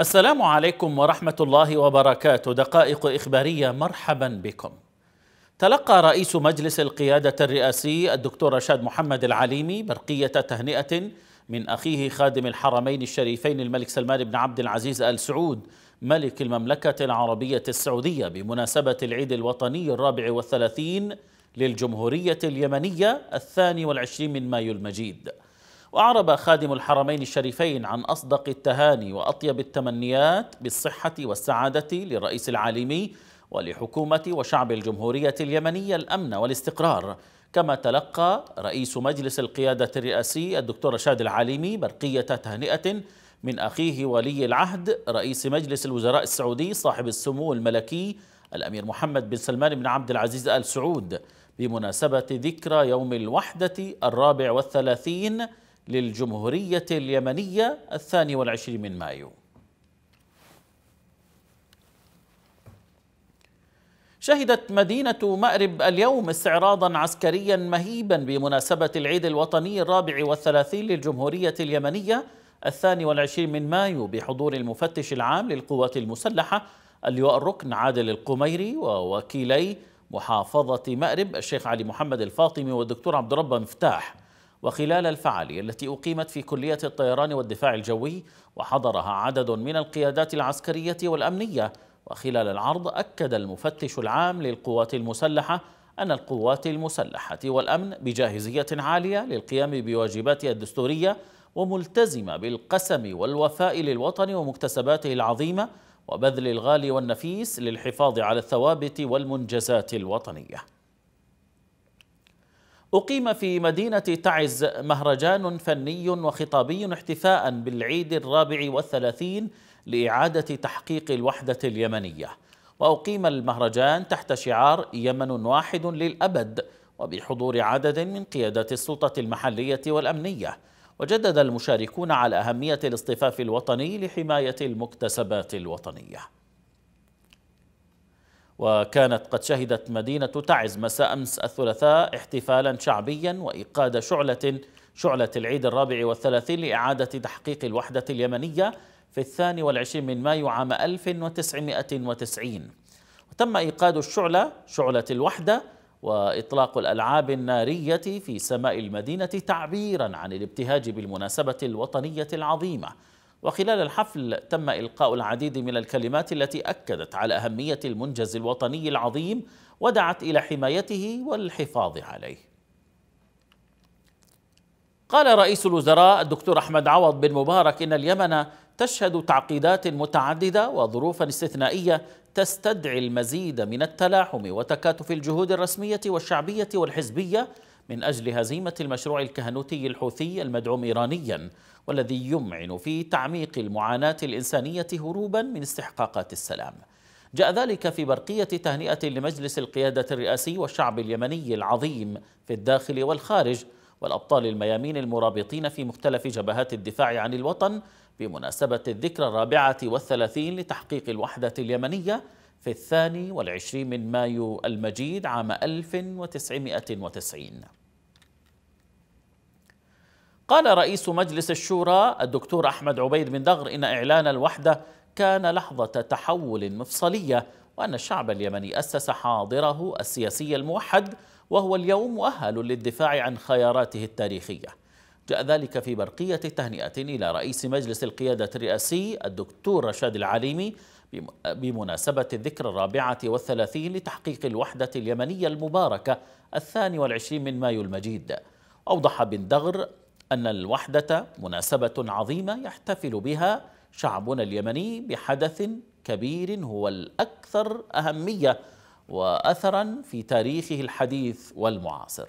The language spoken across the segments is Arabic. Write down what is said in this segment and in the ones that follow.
السلام عليكم ورحمة الله وبركاته دقائق إخبارية مرحبا بكم تلقى رئيس مجلس القيادة الرئاسي الدكتور رشاد محمد العليمي برقية تهنئة من أخيه خادم الحرمين الشريفين الملك سلمان بن عبد العزيز آل سعود ملك المملكة العربية السعودية بمناسبة العيد الوطني الرابع والثلاثين للجمهورية اليمنية الثاني والعشرين من مايو المجيد وأعرب خادم الحرمين الشريفين عن أصدق التهاني وأطيب التمنيات بالصحة والسعادة للرئيس العالمي ولحكومة وشعب الجمهورية اليمنية الأمن والاستقرار كما تلقى رئيس مجلس القيادة الرئاسي الدكتور رشاد العالمي برقية تهنئة من أخيه ولي العهد رئيس مجلس الوزراء السعودي صاحب السمو الملكي الأمير محمد بن سلمان بن عبد العزيز آل سعود بمناسبة ذكرى يوم الوحدة الرابع والثلاثين للجمهورية اليمنية الثاني والعشرين من مايو شهدت مدينة مأرب اليوم استعراضا عسكريا مهيبا بمناسبة العيد الوطني الرابع والثلاثين للجمهورية اليمنية الثاني والعشرين من مايو بحضور المفتش العام للقوات المسلحة اللواء الركن عادل القميري ووكيلي محافظة مأرب الشيخ علي محمد الفاطمي والدكتور عبد ربه مفتاح وخلال الفعالية التي أقيمت في كلية الطيران والدفاع الجوي وحضرها عدد من القيادات العسكرية والأمنية وخلال العرض أكد المفتش العام للقوات المسلحة أن القوات المسلحة والأمن بجاهزية عالية للقيام بواجباتها الدستورية وملتزمة بالقسم والوفاء للوطن ومكتسباته العظيمة وبذل الغالي والنفيس للحفاظ على الثوابت والمنجزات الوطنيه أقيم في مدينة تعز مهرجان فني وخطابي احتفاء بالعيد الرابع والثلاثين لإعادة تحقيق الوحدة اليمنية وأقيم المهرجان تحت شعار يمن واحد للأبد وبحضور عدد من قيادات السلطة المحلية والأمنية وجدد المشاركون على أهمية الاصطفاف الوطني لحماية المكتسبات الوطنية وكانت قد شهدت مدينة تعز مساء أمس الثلاثاء احتفالا شعبيا وإيقاد شعلة شعلة العيد الرابع والثلاثين لإعادة تحقيق الوحدة اليمنية في الثاني والعشرين من مايو عام 1990 وتم إيقاد الشعلة شعلة الوحدة وإطلاق الألعاب النارية في سماء المدينة تعبيرا عن الابتهاج بالمناسبة الوطنية العظيمة وخلال الحفل تم إلقاء العديد من الكلمات التي أكدت على أهمية المنجز الوطني العظيم ودعت إلى حمايته والحفاظ عليه قال رئيس الوزراء الدكتور أحمد عوض بن مبارك إن اليمن تشهد تعقيدات متعددة وظروفا استثنائية تستدعي المزيد من التلاحم وتكاتف الجهود الرسمية والشعبية والحزبية من أجل هزيمة المشروع الكهنوتي الحوثي المدعوم إيرانيا والذي يمعن في تعميق المعاناة الإنسانية هروبا من استحقاقات السلام جاء ذلك في برقية تهنئة لمجلس القيادة الرئاسي والشعب اليمني العظيم في الداخل والخارج والأبطال الميامين المرابطين في مختلف جبهات الدفاع عن الوطن بمناسبة الذكرى الرابعة والثلاثين لتحقيق الوحدة اليمنية في الثاني والعشرين من مايو المجيد عام 1990 قال رئيس مجلس الشورى الدكتور أحمد عبيد بن دغر إن إعلان الوحدة كان لحظة تحول مفصلية وأن الشعب اليمني أسس حاضره السياسي الموحد وهو اليوم مؤهل للدفاع عن خياراته التاريخية جاء ذلك في برقية تهنئة إلى رئيس مجلس القيادة الرئاسي الدكتور رشاد العليمي بمناسبة الذكرى الرابعة والثلاثين لتحقيق الوحدة اليمنية المباركة الثاني والعشرين من مايو المجيد أوضح بن دغر أن الوحدة مناسبة عظيمة يحتفل بها شعبنا اليمني بحدث كبير هو الأكثر أهمية وأثرا في تاريخه الحديث والمعاصر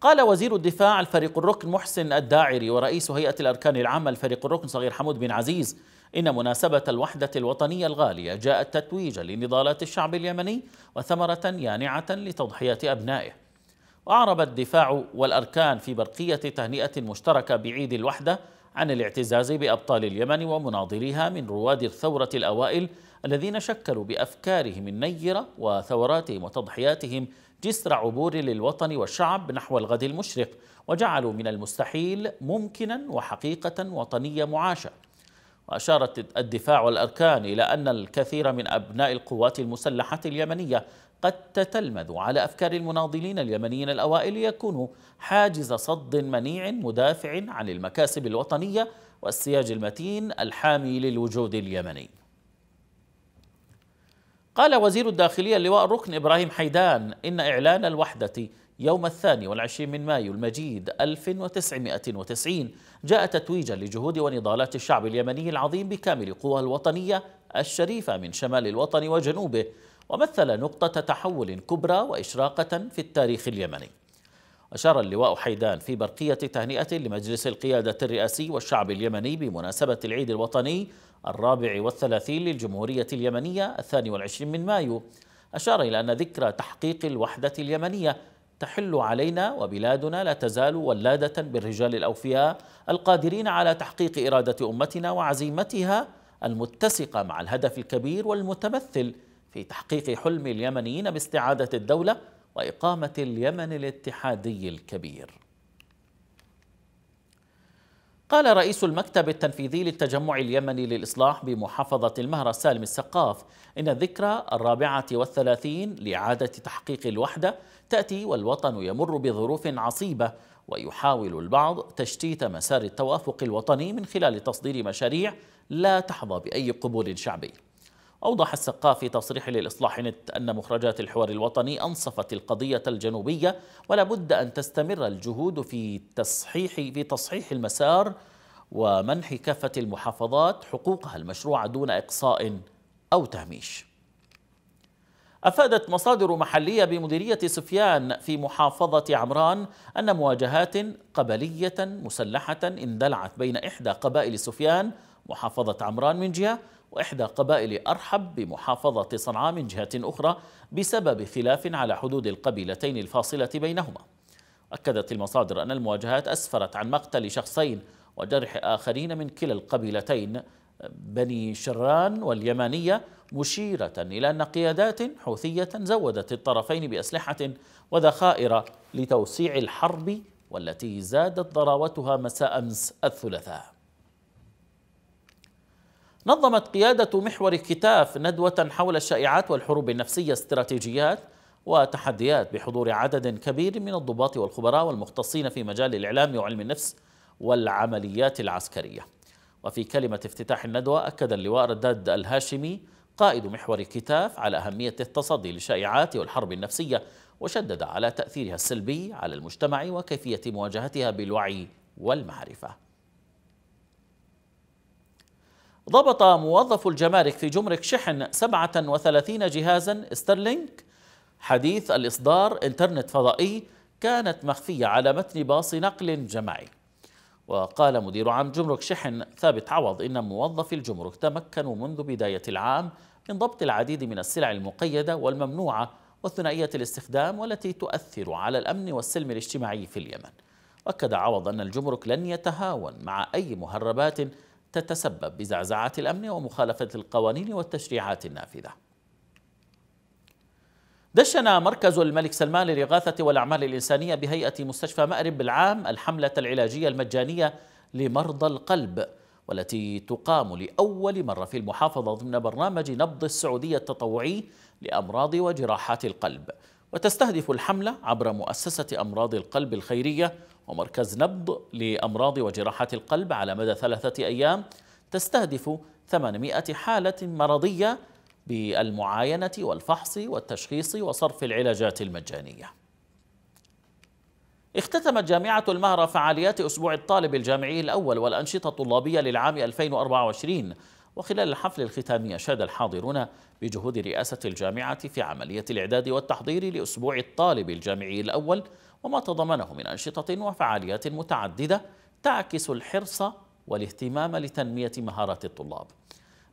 قال وزير الدفاع الفريق الركن محسن الداعري ورئيس هيئة الأركان العامة الفريق الركن صغير حمود بن عزيز إن مناسبة الوحدة الوطنية الغالية جاءت تتويجا لنضالات الشعب اليمني وثمرة يانعة لتضحية أبنائه وأعرب الدفاع والأركان في برقية تهنئة مشتركة بعيد الوحدة عن الاعتزاز بأبطال اليمن ومناضليها من رواد الثورة الأوائل الذين شكلوا بأفكارهم النيرة وثوراتهم وتضحياتهم جسر عبور للوطن والشعب نحو الغد المشرق وجعلوا من المستحيل ممكنا وحقيقة وطنية معاشة وأشارت الدفاع والأركان إلى أن الكثير من أبناء القوات المسلحة اليمنية قد تتلمذ على أفكار المناضلين اليمنيين الأوائل ليكونوا حاجز صد منيع مدافع عن المكاسب الوطنية والسياج المتين الحامي للوجود اليمني قال وزير الداخلية اللواء الركن إبراهيم حيدان إن إعلان الوحدة يوم الثاني والعشرين من مايو المجيد 1990 جاء تتويجا لجهود ونضالات الشعب اليمني العظيم بكامل قواه الوطنية الشريفة من شمال الوطن وجنوبه ومثل نقطة تحول كبرى وإشراقة في التاريخ اليمني أشار اللواء حيدان في برقية تهنئة لمجلس القيادة الرئاسي والشعب اليمني بمناسبة العيد الوطني الرابع والثلاثين للجمهورية اليمنية الثاني والعشرين من مايو أشار إلى أن ذكرى تحقيق الوحدة اليمنية تحل علينا وبلادنا لا تزال ولادة بالرجال الأوفياء القادرين على تحقيق إرادة أمتنا وعزيمتها المتسقة مع الهدف الكبير والمتمثل في تحقيق حلم اليمنيين باستعادة الدولة وإقامة اليمن الاتحادي الكبير قال رئيس المكتب التنفيذي للتجمع اليمني للإصلاح بمحافظة المهرة سالم السقاف إن الذكرى الرابعة والثلاثين لإعادة تحقيق الوحدة تأتي والوطن يمر بظروف عصيبة ويحاول البعض تشتيت مسار التوافق الوطني من خلال تصدير مشاريع لا تحظى بأي قبول شعبي أوضح السقاف في تصريح للإصلاح نت أن مخرجات الحوار الوطني أنصفت القضية الجنوبية ولا بد أن تستمر الجهود في تصحيح في تصحيح المسار ومنح كافة المحافظات حقوقها المشروعة دون إقصاء أو تهميش أفادت مصادر محلية بمديرية سفيان في محافظة عمران أن مواجهات قبلية مسلحة اندلعت بين إحدى قبائل سفيان محافظة عمران من جهة وإحدى قبائل أرحب بمحافظة صنعاء من جهة أخرى بسبب خلاف على حدود القبيلتين الفاصلة بينهما أكدت المصادر أن المواجهات أسفرت عن مقتل شخصين وجرح آخرين من كلا القبيلتين بني شران واليمانية مشيرة إلى أن قيادات حوثية زودت الطرفين بأسلحة وذخائر لتوسيع الحرب والتي زادت ضراوتها مساء أمس الثلاثاء نظمت قيادة محور كتاف ندوة حول الشائعات والحروب النفسية استراتيجيات وتحديات بحضور عدد كبير من الضباط والخبراء والمختصين في مجال الإعلام وعلم النفس والعمليات العسكرية وفي كلمة افتتاح الندوة أكد اللواء رداد الهاشمي قائد محور كتاف على أهمية التصدي للشائعات والحرب النفسية وشدد على تأثيرها السلبي على المجتمع وكيفية مواجهتها بالوعي والمعرفة ضبط موظف الجمارك في جمرك شحن 37 جهازا استرلينك حديث الإصدار إنترنت فضائي كانت مخفية على متن باص نقل جماعي وقال مدير عام جمرك شحن ثابت عوض إن موظفي الجمرك تمكنوا منذ بداية العام من ضبط العديد من السلع المقيدة والممنوعة وثنائية الاستخدام والتي تؤثر على الأمن والسلم الاجتماعي في اليمن وأكد عوض أن الجمرك لن يتهاون مع أي مهربات تتسبب بزعزعة الأمن ومخالفة القوانين والتشريعات النافذة دشن مركز الملك سلمان للإغاثة والأعمال الإنسانية بهيئة مستشفى مأرب بالعام الحملة العلاجية المجانية لمرضى القلب والتي تقام لأول مرة في المحافظة ضمن برنامج نبض السعودية التطوعي لأمراض وجراحات القلب وتستهدف الحملة عبر مؤسسة أمراض القلب الخيرية ومركز نبض لأمراض وجراحة القلب على مدى ثلاثة أيام تستهدف 800 حالة مرضية بالمعاينة والفحص والتشخيص وصرف العلاجات المجانية اختتمت جامعة المهرة فعاليات أسبوع الطالب الجامعي الأول والأنشطة الطلابية للعام 2024 وخلال الحفل الختامي أشاد الحاضرون بجهود رئاسة الجامعة في عملية الإعداد والتحضير لأسبوع الطالب الجامعي الأول وما تضمنه من أنشطة وفعاليات متعددة تعكس الحرص والاهتمام لتنمية مهارات الطلاب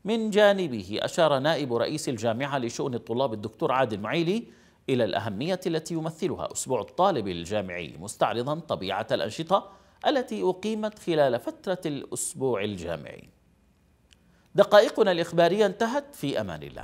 من جانبه أشار نائب رئيس الجامعة لشؤون الطلاب الدكتور عادل معيلي إلى الأهمية التي يمثلها أسبوع الطالب الجامعي مستعرضا طبيعة الأنشطة التي أقيمت خلال فترة الأسبوع الجامعي دقائقنا الإخبارية انتهت في أمان الله